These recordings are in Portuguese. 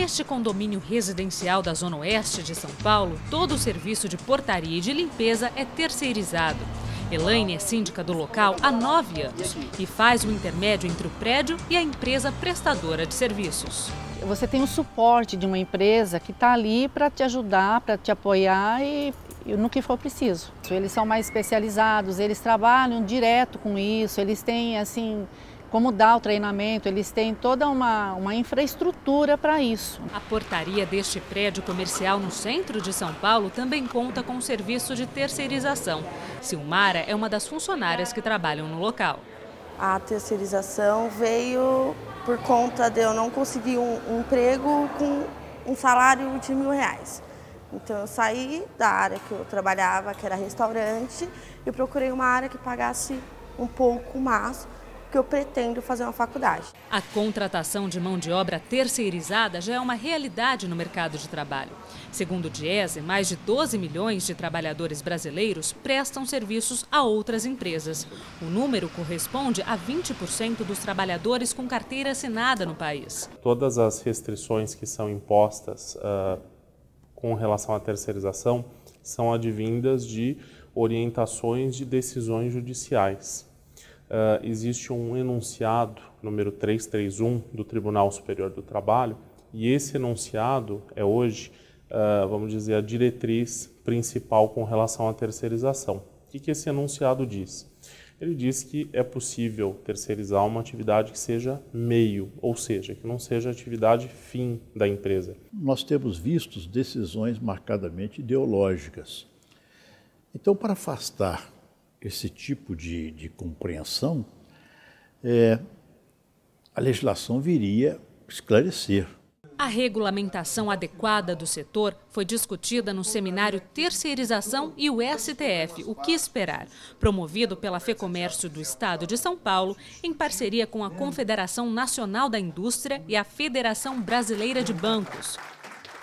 Neste condomínio residencial da Zona Oeste de São Paulo, todo o serviço de portaria e de limpeza é terceirizado. Elaine é síndica do local há nove anos e faz o intermédio entre o prédio e a empresa prestadora de serviços. Você tem o suporte de uma empresa que está ali para te ajudar, para te apoiar e, e no que for preciso. Eles são mais especializados, eles trabalham direto com isso, eles têm assim como dá o treinamento, eles têm toda uma, uma infraestrutura para isso. A portaria deste prédio comercial no centro de São Paulo também conta com um serviço de terceirização. Silmara é uma das funcionárias que trabalham no local. A terceirização veio por conta de eu não conseguir um emprego com um salário de mil reais. Então eu saí da área que eu trabalhava, que era restaurante, e procurei uma área que pagasse um pouco mais que eu pretendo fazer uma faculdade. A contratação de mão de obra terceirizada já é uma realidade no mercado de trabalho. Segundo o Diese, mais de 12 milhões de trabalhadores brasileiros prestam serviços a outras empresas. O número corresponde a 20% dos trabalhadores com carteira assinada no país. Todas as restrições que são impostas uh, com relação à terceirização são advindas de orientações de decisões judiciais uh, existe um enunciado número 331 do Tribunal Superior do Trabalho, e esse enunciado é hoje, uh, vamos dizer, a diretriz principal com relação à terceirização. O que, que esse enunciado diz? Ele diz que é possível terceirizar uma atividade que seja meio, ou seja, que não seja atividade fim da empresa. Nós temos visto decisões marcadamente ideológicas. Então, para afastar esse tipo de, de compreensão, é, a legislação viria esclarecer. A regulamentação adequada do setor foi discutida no seminário Terceirização e o STF, o que esperar, promovido pela FEComércio do Estado de São Paulo, em parceria com a Confederação Nacional da Indústria e a Federação Brasileira de Bancos.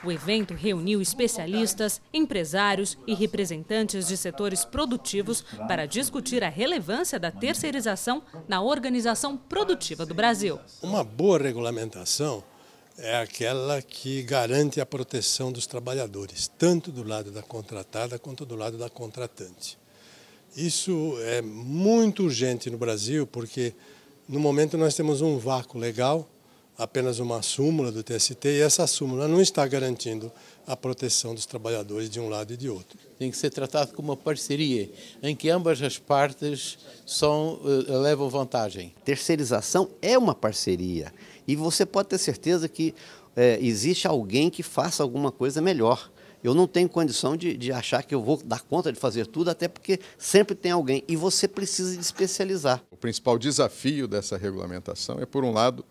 O evento reuniu especialistas, empresários e representantes de setores produtivos para discutir a relevância da terceirização na organização produtiva do Brasil. Uma boa regulamentação é aquela que garante a proteção dos trabalhadores, tanto do lado da contratada quanto do lado da contratante. Isso é muito urgente no Brasil, porque no momento nós temos um vácuo legal apenas uma súmula do TST e essa súmula não está garantindo a proteção dos trabalhadores de um lado e de outro. Tem que ser tratado como uma parceria, em que ambas as partes são, eh, levam vantagem. Terceirização é uma parceria e você pode ter certeza que é, existe alguém que faça alguma coisa melhor. Eu não tenho condição de, de achar que eu vou dar conta de fazer tudo, até porque sempre tem alguém e você precisa de especializar. O principal desafio dessa regulamentação é, por um lado,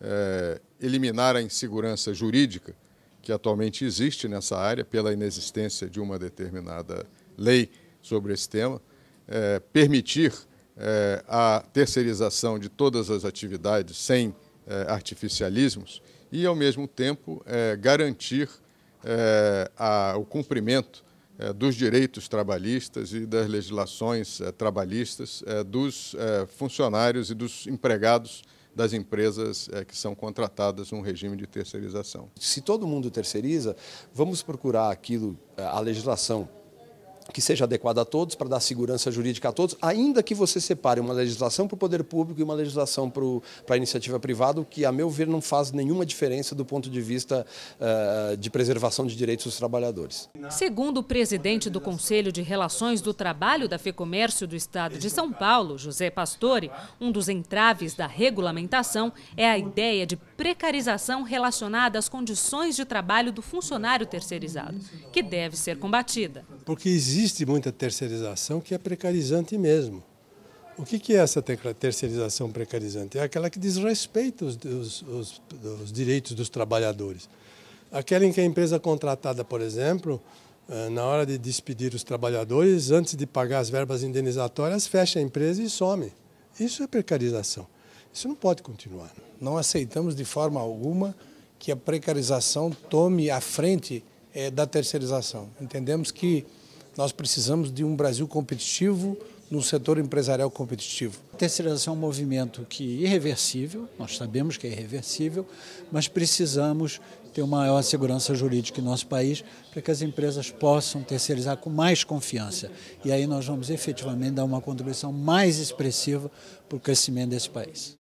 é, eliminar a insegurança jurídica que atualmente existe nessa área, pela inexistência de uma determinada lei sobre esse tema, é, permitir é, a terceirização de todas as atividades sem artificialismos e, ao mesmo tempo, garantir a, o cumprimento dos direitos trabalhistas e das legislações trabalhistas dos funcionários e dos empregados das empresas é, que são contratadas num regime de terceirização. Se todo mundo terceiriza, vamos procurar aquilo, é, a legislação que seja adequada a todos, para dar segurança jurídica a todos, ainda que você separe uma legislação para o poder público e uma legislação para, para a iniciativa privada, o que, a meu ver, não faz nenhuma diferença do ponto de vista uh, de preservação de direitos dos trabalhadores. Segundo o presidente do Conselho de Relações do Trabalho da FEComércio do Estado de São Paulo, José Pastore, um dos entraves da regulamentação é a ideia de precarização relacionada às condições de trabalho do funcionário terceirizado, que deve ser combatida porque existe muita terceirização que é precarizante mesmo. O que é essa terceirização precarizante? É aquela que desrespeita os, os, os, os direitos dos trabalhadores. Aquela em que a empresa contratada, por exemplo, eh, na hora de despedir os trabalhadores, antes de pagar as verbas indenizatórias, fecha a empresa e some. Isso é precarização. Isso não pode continuar. Não aceitamos de forma alguma que a precarização tome a frente é, da terceirização. Entendemos que nós precisamos de um Brasil competitivo num setor empresarial competitivo. A terceirização é um movimento que é irreversível, nós sabemos que é irreversível, mas precisamos ter uma maior segurança jurídica em nosso país para que as empresas possam terceirizar com mais confiança. E aí nós vamos efetivamente dar uma contribuição mais expressiva para o crescimento desse país.